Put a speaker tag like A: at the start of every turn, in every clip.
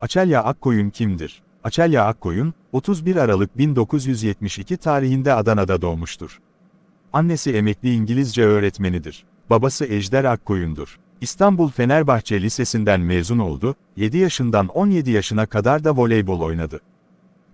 A: Açelya Akkoyun kimdir? Açelya Akkoyun, 31 Aralık 1972 tarihinde Adana'da doğmuştur. Annesi emekli İngilizce öğretmenidir. Babası Ejder Akkoyun'dur. İstanbul Fenerbahçe Lisesi'nden mezun oldu, 7 yaşından 17 yaşına kadar da voleybol oynadı.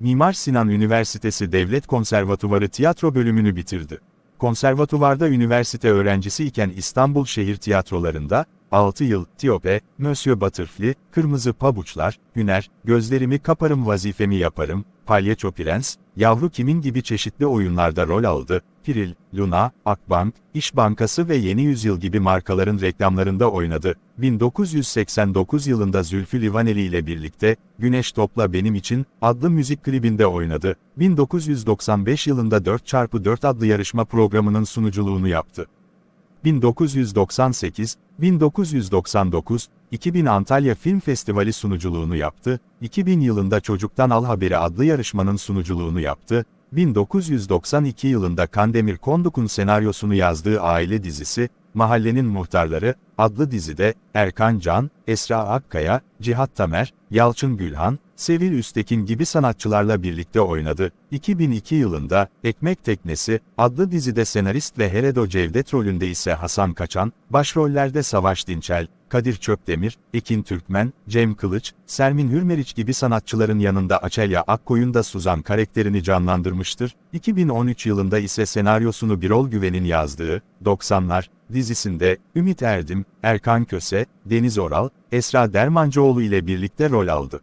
A: Mimar Sinan Üniversitesi Devlet Konservatuvarı tiyatro bölümünü bitirdi. Konservatuvarda üniversite öğrencisi iken İstanbul Şehir Tiyatrolarında, 6 yıl, Tiope, Monsieur Butterfly, Kırmızı Pabuçlar, Güner, Gözlerimi Kaparım Vazifemi Yaparım, Palyaço Prens, Yavru Kimin gibi çeşitli oyunlarda rol aldı, Piril, Luna, Akbank, İş Bankası ve Yeni Yüzyıl gibi markaların reklamlarında oynadı. 1989 yılında Zülfü Livaneli ile birlikte, Güneş Topla Benim İçin adlı müzik klibinde oynadı. 1995 yılında 4x4 adlı yarışma programının sunuculuğunu yaptı. 1998, 1999, 2000 Antalya Film Festivali sunuculuğunu yaptı, 2000 yılında Çocuktan Al Haberi adlı yarışmanın sunuculuğunu yaptı, 1992 yılında Kandemir Konduk'un senaryosunu yazdığı aile dizisi, Mahallenin Muhtarları adlı dizide Erkan Can, Esra Akkaya, Cihat Tamer, Yalçın Gülhan, Sevil Üstekin gibi sanatçılarla birlikte oynadı. 2002 yılında Ekmek Teknesi adlı dizide senarist ve Heredo Cevdet rolünde ise Hasan Kaçan, başrollerde Savaş Dinçel, Kadir Çöpdemir, Ekin Türkmen, Cem Kılıç, Sermin Hürmeriç gibi sanatçıların yanında Açelya Akkoyun da Suzan karakterini canlandırmıştır. 2013 yılında ise senaryosunu Birol Güven'in yazdığı, 90'lar, dizisinde Ümit Erdim, Erkan Köse, Deniz Oral, Esra Dermancıoğlu ile birlikte rol aldı.